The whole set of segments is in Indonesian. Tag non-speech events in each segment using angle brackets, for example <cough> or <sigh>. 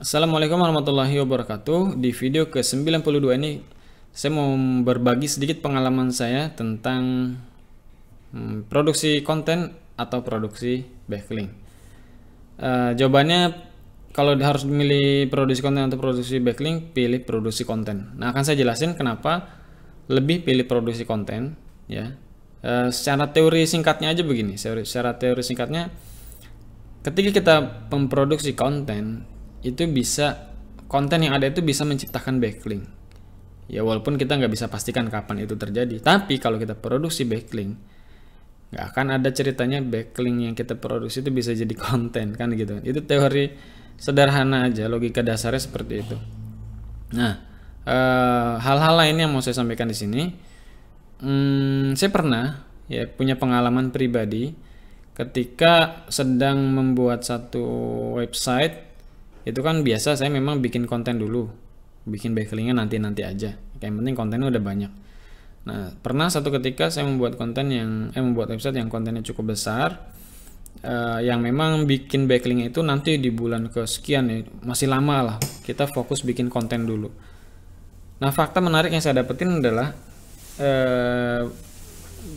Assalamualaikum warahmatullahi wabarakatuh. Di video ke-92 ini saya mau berbagi sedikit pengalaman saya tentang hmm, produksi konten atau produksi backlink. Uh, eh, jawabannya kalau harus memilih produksi konten atau produksi backlink, pilih produksi konten. Nah, akan saya jelasin kenapa lebih pilih produksi konten ya. Uh, secara teori singkatnya aja begini, secara teori singkatnya ketika kita memproduksi konten itu bisa konten yang ada itu bisa menciptakan backlink. Ya walaupun kita nggak bisa pastikan kapan itu terjadi, tapi kalau kita produksi backlink, nggak akan ada ceritanya backlink yang kita produksi itu bisa jadi <laughs> konten kan gitu. Itu teori sederhana aja, logika dasarnya seperti itu. Nah, eh, hal-hal e, lain yang mau saya sampaikan di sini, hmm, saya pernah ya punya pengalaman pribadi ketika sedang membuat satu website itu kan biasa saya memang bikin konten dulu bikin backlinknya nanti-nanti aja yang penting kontennya udah banyak nah pernah satu ketika saya membuat konten yang eh membuat website yang kontennya cukup besar uh, yang memang bikin backlink itu nanti di bulan kesekian ya masih lama lah kita fokus bikin konten dulu nah fakta menarik yang saya dapetin adalah uh,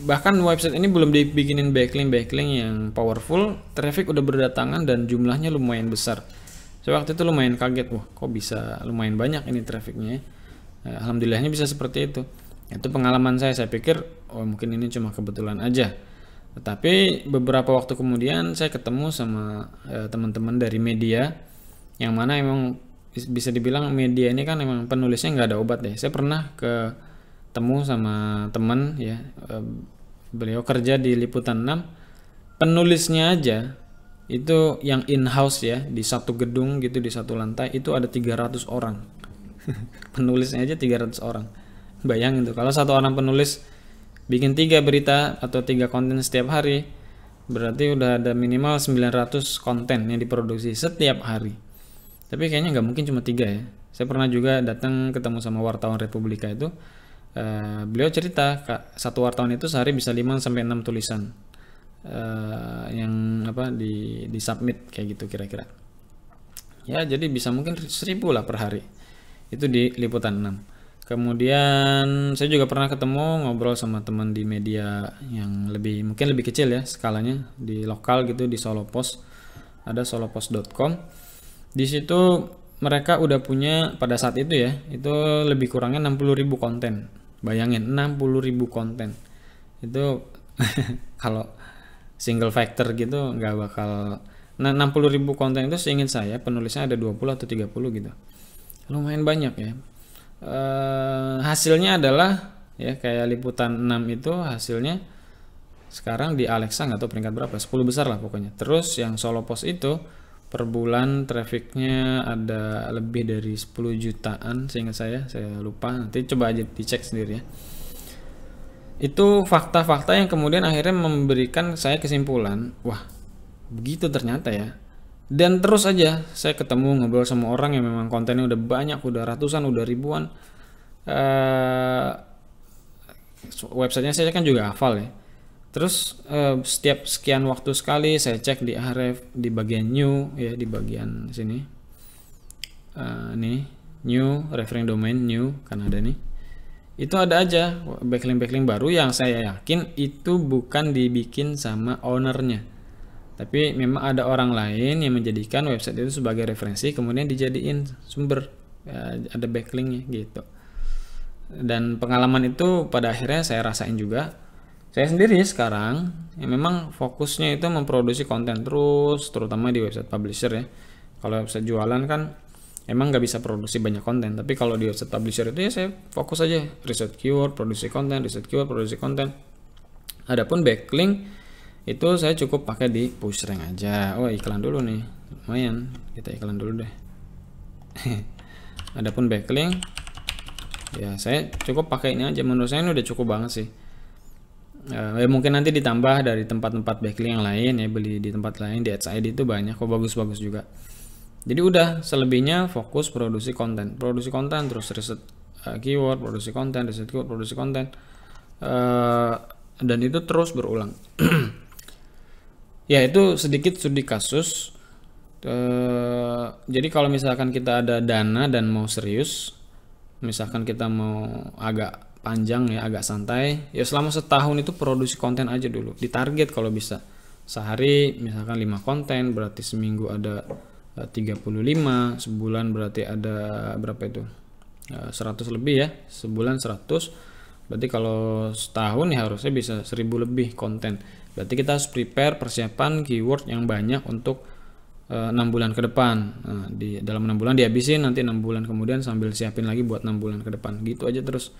bahkan website ini belum dibikinin backlink backlink yang powerful traffic udah berdatangan dan jumlahnya lumayan besar So, waktu itu lumayan kaget, wah kok bisa lumayan banyak ini trafficnya. Ya. Eh, alhamdulillahnya bisa seperti itu. Itu pengalaman saya. Saya pikir, oh mungkin ini cuma kebetulan aja. Tetapi beberapa waktu kemudian saya ketemu sama eh, teman-teman eh, dari media yang mana emang bisa dibilang media ini kan emang penulisnya nggak ada obat deh. Ya. Saya pernah ketemu sama teman ya, eh, beliau kerja di Liputan 6 penulisnya aja itu yang in house ya di satu gedung gitu di satu lantai itu ada 300 orang <laughs> penulisnya aja 300 orang bayangin tuh kalau satu orang penulis bikin tiga berita atau tiga konten setiap hari berarti udah ada minimal 900 konten yang diproduksi setiap hari tapi kayaknya nggak mungkin cuma tiga ya saya pernah juga datang ketemu sama wartawan Republika itu eh, beliau cerita satu wartawan itu sehari bisa 5 sampai 6 tulisan Eh, yang apa di di submit kayak gitu kira-kira ya jadi bisa mungkin seribu lah per hari itu di liputan 6 kemudian saya juga pernah ketemu ngobrol sama teman di media yang lebih mungkin lebih kecil ya skalanya di lokal gitu di Solo Post ada solopos.com di situ mereka udah punya pada saat itu ya itu lebih kurangnya 60.000 konten bayangin 60.000 konten itu <laughs> kalau single factor gitu nggak bakal nah 60 konten itu seingat saya penulisnya ada 20 atau 30 gitu lumayan banyak ya e, hasilnya adalah ya kayak liputan 6 itu hasilnya sekarang di Alexa nggak tahu peringkat berapa 10 besar lah pokoknya terus yang solo post itu per bulan trafficnya ada lebih dari 10 jutaan seingat saya saya lupa nanti coba aja dicek sendiri ya itu fakta-fakta yang kemudian akhirnya memberikan saya kesimpulan wah begitu ternyata ya dan terus aja saya ketemu ngobrol sama orang yang memang kontennya udah banyak udah ratusan udah ribuan uh, websitenya saya kan juga hafal ya terus uh, setiap sekian waktu sekali saya cek di href di bagian new ya di bagian sini uh, eh, nih new referring domain new karena ada nih itu ada aja backlink backlink baru yang saya yakin itu bukan dibikin sama ownernya tapi memang ada orang lain yang menjadikan website itu sebagai referensi kemudian dijadiin sumber ya, ada backlinknya gitu dan pengalaman itu pada akhirnya saya rasain juga saya sendiri sekarang yang memang fokusnya itu memproduksi konten terus terutama di website publisher ya kalau website jualan kan emang nggak bisa produksi banyak konten tapi kalau di website publisher itu ya saya fokus aja riset keyword produksi konten riset keyword produksi konten adapun backlink itu saya cukup pakai di push rank aja oh iklan dulu nih lumayan kita iklan dulu deh <laughs> adapun backlink ya saya cukup pakai ini aja menurut saya ini udah cukup banget sih Uh, ya mungkin nanti ditambah dari tempat-tempat backlink yang lain ya beli di tempat lain di ads itu banyak kok oh, bagus-bagus juga jadi udah selebihnya fokus produksi konten, produksi konten terus riset uh, keyword, produksi konten, riset keyword, produksi konten, uh, dan itu terus berulang. <clears throat> ya itu sedikit studi kasus. Uh, jadi kalau misalkan kita ada dana dan mau serius, misalkan kita mau agak panjang ya, agak santai, ya selama setahun itu produksi konten aja dulu, ditarget kalau bisa. Sehari misalkan 5 konten, berarti seminggu ada 35 eh, sebulan berarti ada berapa itu 100 eh, lebih ya sebulan 100 berarti kalau setahun ya harusnya bisa 1000 lebih konten berarti kita harus prepare persiapan keyword yang banyak untuk eh, enam bulan ke depan nah, di dalam enam bulan dihabisin nanti enam bulan kemudian sambil siapin lagi buat enam bulan ke depan gitu aja terus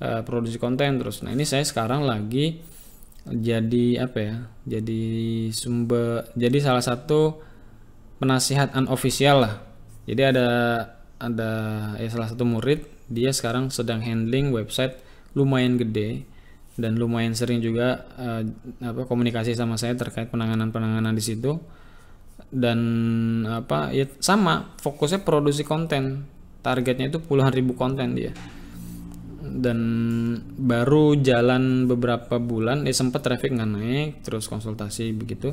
uh, produksi konten terus nah ini saya sekarang lagi jadi apa ya jadi sumber jadi salah satu penasihat unofficial lah. Jadi ada ada ya salah satu murid dia sekarang sedang handling website lumayan gede dan lumayan sering juga uh, apa komunikasi sama saya terkait penanganan-penanganan di situ dan apa ya sama fokusnya produksi konten targetnya itu puluhan ribu konten dia dan baru jalan beberapa bulan ya sempat traffic nggak naik terus konsultasi begitu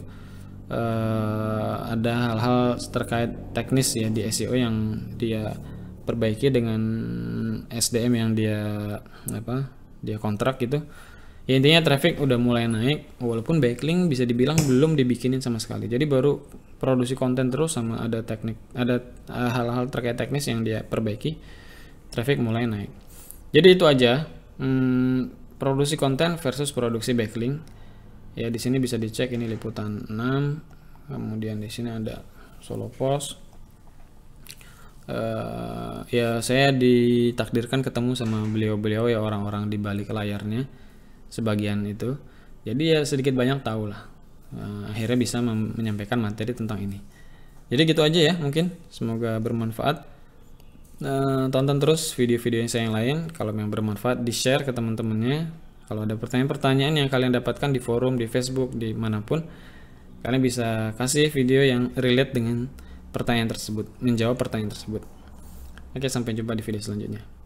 uh, ada hal-hal terkait teknis ya di SEO yang dia perbaiki dengan SDM yang dia apa dia kontrak gitu ya intinya traffic udah mulai naik walaupun backlink bisa dibilang belum dibikinin sama sekali jadi baru produksi konten terus sama ada teknik ada eh, hal-hal terkait teknis yang dia perbaiki traffic mulai naik jadi itu aja hmm, produksi konten versus produksi backlink ya di sini bisa dicek ini liputan 6 kemudian di sini ada Solo Post uh, ya saya ditakdirkan ketemu sama beliau-beliau ya orang-orang di balik layarnya sebagian itu jadi ya sedikit banyak tahu lah uh, akhirnya bisa menyampaikan materi tentang ini jadi gitu aja ya mungkin semoga bermanfaat Nah, tonton terus video-video yang saya yang lain kalau memang bermanfaat di share ke teman-temannya kalau ada pertanyaan-pertanyaan yang kalian dapatkan di forum, di Facebook, di manapun, kalian bisa kasih video yang relate dengan pertanyaan tersebut, menjawab pertanyaan tersebut. Oke, sampai jumpa di video selanjutnya.